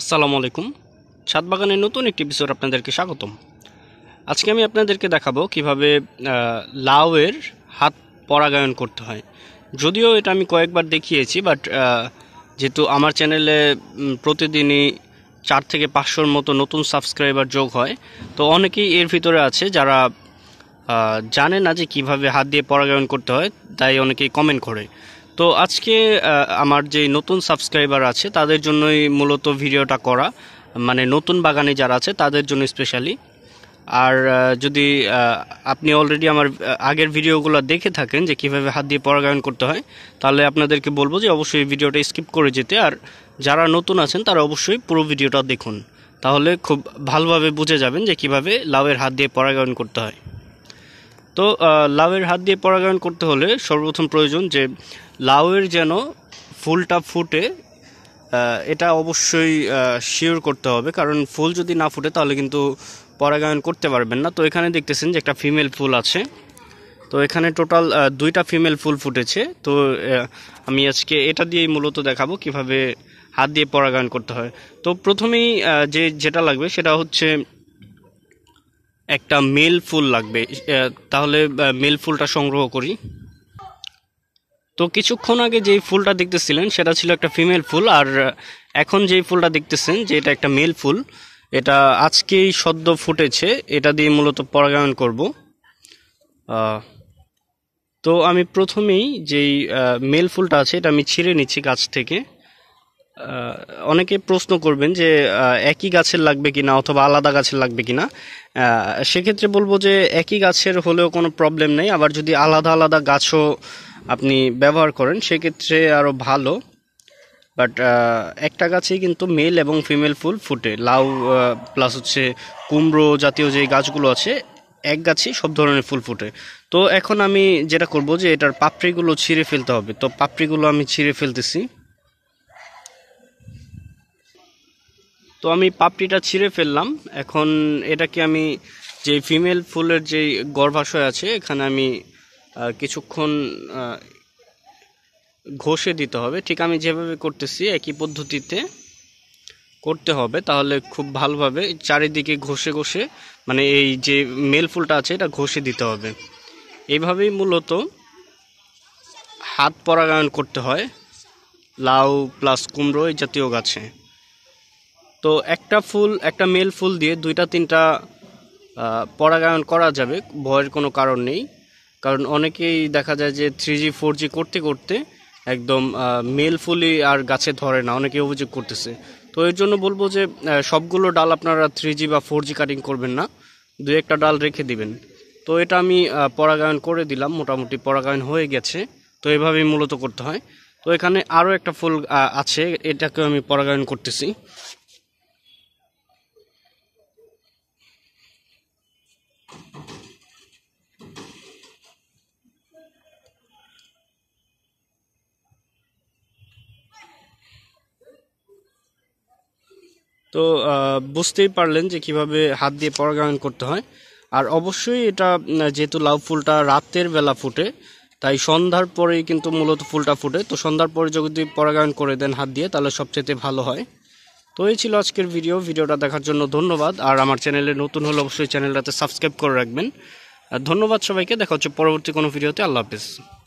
আসসালামু আলাইকুম বাগানের নতুন একটি বিষয় আপনাদেরকে স্বাগতম আজকে আমি আপনাদেরকে দেখাবো কিভাবে লাউয়ের হাত পরাগায়ন করতে হয় যদিও এটা আমি কয়েকবার দেখিয়েছি বাট যেহেতু আমার চ্যানেলে প্রতিদিনই চার থেকে পাঁচশোর মতো নতুন সাবস্ক্রাইবার যোগ হয় তো অনেকেই এর ভিতরে আছে যারা জানে না যে কিভাবে হাত দিয়ে পরাগায়ন করতে হয় তাই অনেকেই কমেন্ট করে তো আজকে আমার যে নতুন সাবস্ক্রাইবার আছে তাদের জন্যই মূলত ভিডিওটা করা মানে নতুন বাগানে যারা আছে তাদের জন্য স্পেশালি আর যদি আপনি অলরেডি আমার আগের ভিডিওগুলো দেখে থাকেন যে কিভাবে হাত দিয়ে পরাগায়ন করতে হয় তাহলে আপনাদেরকে বলবো যে অবশ্যই ভিডিওটা স্কিপ করে যেতে আর যারা নতুন আছেন তারা অবশ্যই পুরো ভিডিওটা দেখুন তাহলে খুব ভালোভাবে বুঝে যাবেন যে কিভাবে লাউয়ের হাত দিয়ে পরাগায়ন করতে হয় তো লাউয়ের হাত দিয়ে পরাগায়ন করতে হলে সর্বপ্রথম প্রয়োজন যে লাউয়ের যেন ফুলটা ফুটে এটা অবশ্যই শিওর করতে হবে কারণ ফুল যদি না ফুটে তাহলে কিন্তু পরাগায়ন করতে পারবেন না তো এখানে দেখতেছেন যে একটা ফিমেল ফুল আছে তো এখানে টোটাল দুইটা ফিমেল ফুল ফুটেছে তো আমি আজকে এটা দিয়েই মূলত দেখাবো কিভাবে হাত দিয়ে পরাগায়ন করতে হয় তো প্রথমেই যে যেটা লাগবে সেটা হচ্ছে একটা মেল ফুল লাগবে তাহলে মেল ফুলটা সংগ্রহ করি তো কিছুক্ষণ আগে যেই ফুলটা দেখতেছিলেন সেটা ছিল একটা ফিমেল ফুল আর এখন যেই ফুলটা দেখতেছেন যে এটা একটা মেল ফুল এটা আজকেই সদ্য ফুটেছে এটা দিয়ে মূলত পরাগায়ন করব তো আমি প্রথমেই যেই মেল ফুলটা আছে এটা আমি ছিঁড়ে নিচ্ছি গাছ থেকে অনেকে প্রশ্ন করবেন যে একই গাছের লাগবে কিনা অথবা আলাদা গাছের লাগবে কিনা সেক্ষেত্রে বলবো যে একই গাছের হলেও কোনো প্রবলেম নেই আবার যদি আলাদা আলাদা গাছও আপনি ব্যবহার করেন সেক্ষেত্রে আরও ভালো বাট একটা গাছেই কিন্তু মেল এবং ফিমেল ফুল ফুটে লাউ প্লাস হচ্ছে কুমড়ো জাতীয় যে গাছগুলো আছে এক গাছেই সব ধরনের ফুল ফুটে তো এখন আমি যেটা করব যে এটার পাপড়িগুলো ছিঁড়ে ফেলতে হবে তো পাপড়িগুলো আমি ছিঁড়ে ফেলতেছি তো আমি পাপড়িটা ছিঁড়ে ফেললাম এখন এটাকে আমি যে ফিমেল ফুলের যে গর্ভাশয় আছে এখানে আমি কিছুক্ষণ ঘষে দিতে হবে ঠিক আমি যেভাবে করতেছি একই পদ্ধতিতে করতে হবে তাহলে খুব ভালোভাবে চারিদিকে ঘষে ঘষে মানে এই যে মেল ফুলটা আছে এটা ঘষে দিতে হবে এইভাবেই মূলত হাত পরাগায়ন করতে হয় লাউ প্লাস কুমড়ো এই জাতীয় গাছে তো একটা ফুল একটা মেল ফুল দিয়ে দুইটা তিনটা পরাগায়ন করা যাবে ভয়ের কোনো কারণ নেই কারণ অনেকেই দেখা যায় যে থ্রি জি ফোর জি করতে করতে একদম মেল ফুলই আর গাছে ধরে না অনেকে অভিযোগ করতেছে তো এর জন্য বলবো যে সবগুলো ডাল আপনারা থ্রি জি বা ফোর জি কাটিং করবেন না দু একটা ডাল রেখে দিবেন তো এটা আমি পরাগায়ন করে দিলাম মোটামুটি পরাগায়ন হয়ে গেছে তো এভাবেই মূলত করতে হয় তো এখানে আরও একটা ফুল আছে এটাকে আমি পরাগায়ন করতেছি তো বুঝতেই পারলেন যে কিভাবে হাত দিয়ে পরাগায়ন করতে হয় আর অবশ্যই এটা যেহেতু লাউ ফুলটা রাতের বেলা ফুটে তাই সন্ধ্যার পরেই কিন্তু মূলত ফুলটা ফুটে তো সন্ধ্যার পরে যদি পরাগায়ন করে দেন হাত দিয়ে তাহলে সবচেয়ে ভালো হয় তো এই ছিল আজকের ভিডিও ভিডিওটা দেখার জন্য ধন্যবাদ আর আমার চ্যানেলে নতুন হলে অবশ্যই চ্যানেলটাতে সাবস্ক্রাইব করে রাখবেন ধন্যবাদ সবাইকে দেখা হচ্ছে পরবর্তী কোনো ভিডিওতে আল্লাহ হাফিজ